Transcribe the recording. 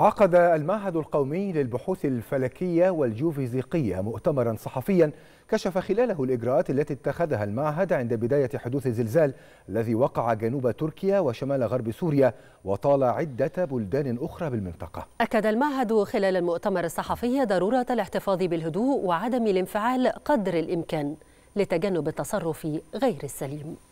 عقد المعهد القومي للبحوث الفلكية والجيوفيزيقية مؤتمرا صحفيا كشف خلاله الإجراءات التي اتخذها المعهد عند بداية حدوث الزلزال الذي وقع جنوب تركيا وشمال غرب سوريا وطال عدة بلدان أخرى بالمنطقة أكد المعهد خلال المؤتمر الصحفي ضرورة الاحتفاظ بالهدوء وعدم الانفعال قدر الإمكان لتجنب التصرف غير السليم